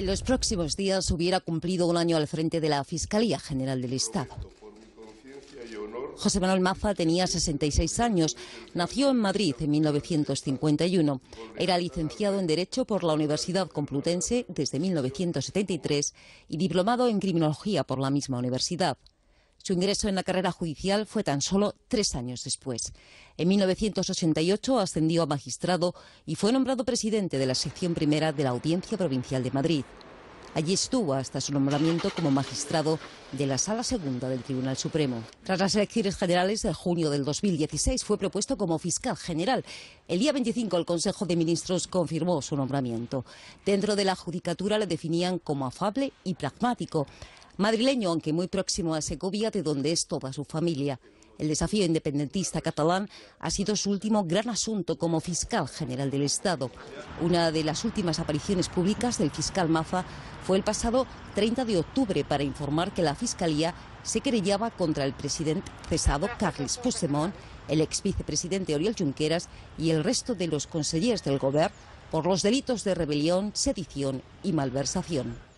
en los próximos días hubiera cumplido un año al frente de la Fiscalía General del Estado. José Manuel Maza tenía 66 años. Nació en Madrid en 1951. Era licenciado en Derecho por la Universidad Complutense desde 1973 y diplomado en Criminología por la misma universidad. Su ingreso en la carrera judicial fue tan solo tres años después. En 1988 ascendió a magistrado y fue nombrado presidente de la sección primera de la Audiencia Provincial de Madrid. Allí estuvo hasta su nombramiento como magistrado de la Sala Segunda del Tribunal Supremo. Tras las elecciones generales de junio del 2016 fue propuesto como fiscal general. El día 25 el Consejo de Ministros confirmó su nombramiento. Dentro de la judicatura le definían como afable y pragmático madrileño, aunque muy próximo a Segovia, de donde es toda su familia. El desafío independentista catalán ha sido su último gran asunto como fiscal general del Estado. Una de las últimas apariciones públicas del fiscal Maza fue el pasado 30 de octubre para informar que la Fiscalía se querellaba contra el presidente cesado Carles Puigdemont, el ex vicepresidente Oriol Junqueras y el resto de los consejeros del gobierno por los delitos de rebelión, sedición y malversación.